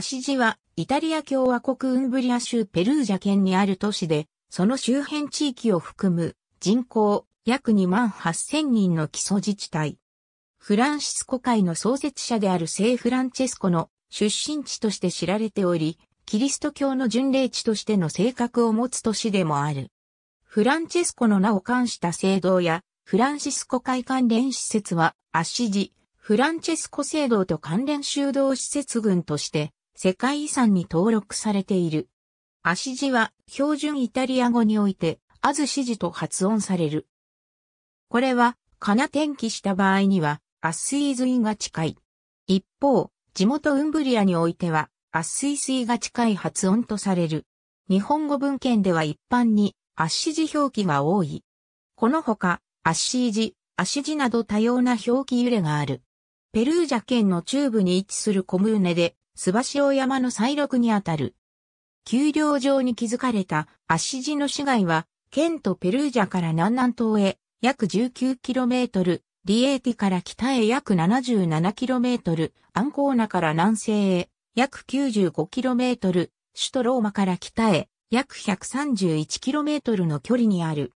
シ地は、イタリア共和国ウンブリア州ペルージャ県にある都市で、その周辺地域を含む人口約2万8000人の基礎自治体。フランシスコ会の創設者である聖フランチェスコの出身地として知られており、キリスト教の巡礼地としての性格を持つ都市でもある。フランチェスコの名を冠した聖堂や、フランシスコ会関連施設は、アッシジ、フランチェスコ聖堂と関連修道施設群として、世界遺産に登録されている。アシジは標準イタリア語において、アズシジと発音される。これは、かな転記した場合には、アッスイズイが近い。一方、地元ウンブリアにおいては、アッスイスイが近い発音とされる。日本語文献では一般に、アッシジ表記が多い。このほか、アッシージ、アシジなど多様な表記揺れがある。ペルージャ県の中部に位置するコムーネで、須橋お山の再録にあたる。丘陵上に築かれた足地の市街は、県とペルージャから南南東へ約 19km、リエーティから北へ約 77km、アンコーナから南西へ約 95km、首都ローマから北へ約 131km の距離にある。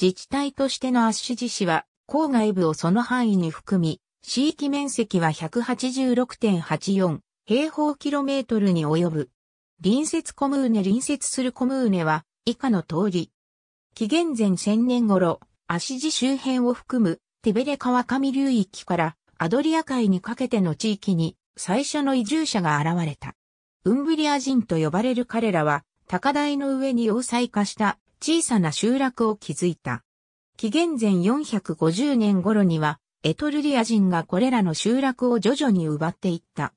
自治体としてのア地シジ市は、郊外部をその範囲に含み、地域面積は186.84平方キロメートルに及ぶ。隣接コムーネ隣接するコムーネは以下の通り。紀元前1000年頃、足地周辺を含むテベレ川上流域からアドリア海にかけての地域に最初の移住者が現れた。ウンブリア人と呼ばれる彼らは高台の上に要塞化した小さな集落を築いた。紀元前450年頃にはエトルリア人がこれらの集落を徐々に奪っていった。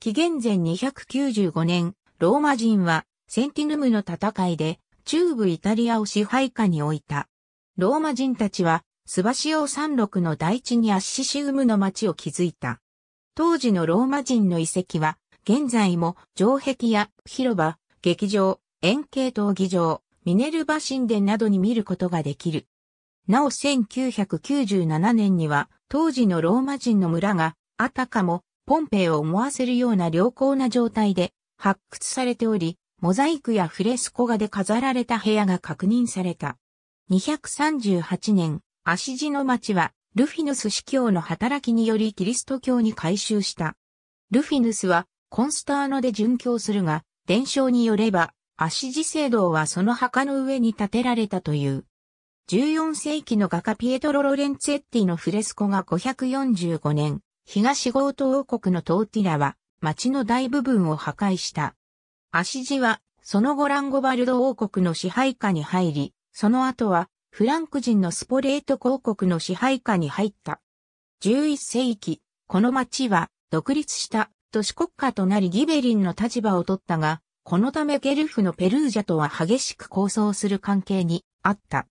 紀元前295年、ローマ人はセンティヌムの戦いで中部イタリアを支配下に置いた。ローマ人たちはスバシオ山麓の大地にアッシシウムの町を築いた。当時のローマ人の遺跡は現在も城壁や広場、劇場、円形闘技場、ミネルバ神殿などに見ることができる。なお1997年には当時のローマ人の村があたかもポンペイを思わせるような良好な状態で発掘されており、モザイクやフレスコ画で飾られた部屋が確認された。238年、足地の町は、ルフィヌス司教の働きによりキリスト教に改修した。ルフィヌスは、コンスターノで殉教するが、伝承によれば、足地聖堂はその墓の上に建てられたという。14世紀の画家ピエトロ・ロレンツェッティのフレスコが545年、東ゴート王国のトーティラは町の大部分を破壊した。足地はその後ランゴバルド王国の支配下に入り、その後はフランク人のスポレート公国の支配下に入った。11世紀、この町は独立した都市国家となりギベリンの立場を取ったが、このためゲルフのペルージャとは激しく抗争する関係にあった。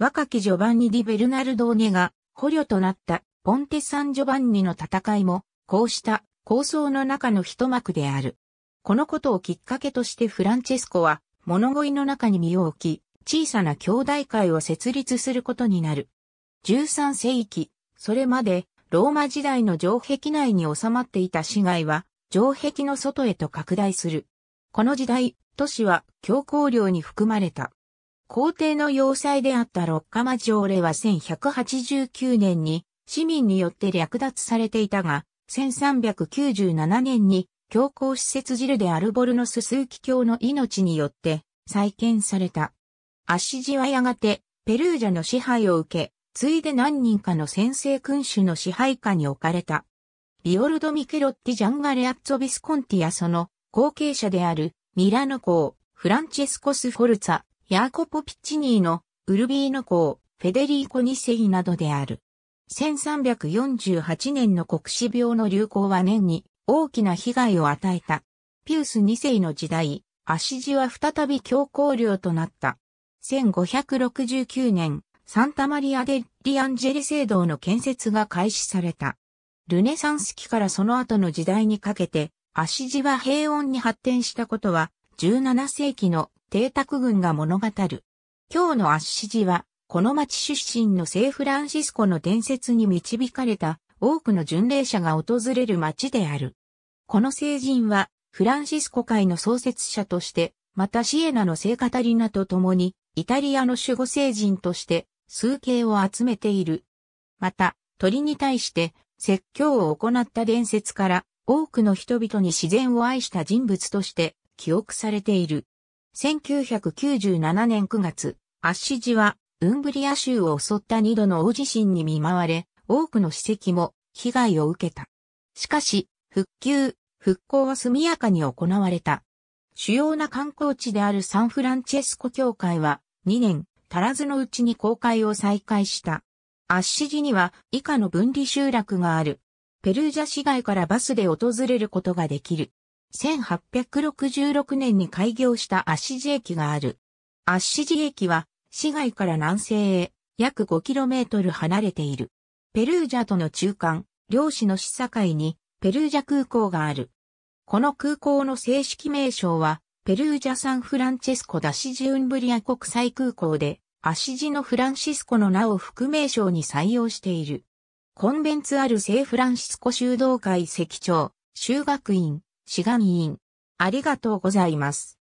若き序盤にディベルナルドーネが捕虜となったポンテ・サン・ジョバンニの戦いも、こうした構想の中の一幕である。このことをきっかけとしてフランチェスコは、物乞いの中に身を置き、小さな兄弟会を設立することになる。13世紀、それまで、ローマ時代の城壁内に収まっていた市街は、城壁の外へと拡大する。この時代、都市は強行領に含まれた。皇帝の要塞であった六釜条例は1189年に市民によって略奪されていたが、1397年に教皇施設ジルでアルボルノス数奇教の命によって再建された。アッシジはやがてペルージャの支配を受け、ついで何人かの先制君主の支配下に置かれた。ビオルド・ミケロッティ・ジャンガレアッツォ・ビスコンティやその後継者であるミラノ公、フランチェスコス・フォルツァ、ヤーコポ・ピッチニーのウルビーノ公、フェデリーコ・ニセイなどである。1348年の国死病の流行は年に大きな被害を与えた。ピウス2世の時代、足地は再び強行領となった。1569年、サンタマリア・デ・リアンジェリ聖堂の建設が開始された。ルネサンス期からその後の時代にかけて、足地は平穏に発展したことは、17世紀の邸宅群が物語る。今日の足地は、この町出身の聖フランシスコの伝説に導かれた多くの巡礼者が訪れる町である。この聖人はフランシスコ会の創設者として、またシエナの聖カタリナと共にイタリアの守護聖人として数形を集めている。また鳥に対して説教を行った伝説から多くの人々に自然を愛した人物として記憶されている。1997年9月、アッシジはウンブリア州を襲った二度の大地震に見舞われ、多くの史跡も被害を受けた。しかし、復旧、復興は速やかに行われた。主要な観光地であるサンフランチェスコ協会は2年足らずのうちに公開を再開した。アッシジには以下の分離集落がある。ペルージャ市街からバスで訪れることができる。1866年に開業したアッシジ駅がある。アッシジ駅は市街から南西へ約 5km 離れている。ペルージャとの中間、漁師の市境にペルージャ空港がある。この空港の正式名称は、ペルージャサンフランチェスコダシジウンブリア国際空港で、アシジのフランシスコの名を副名称に採用している。コンベンツある聖フランシスコ修道会席長、修学院、志願院。ありがとうございます。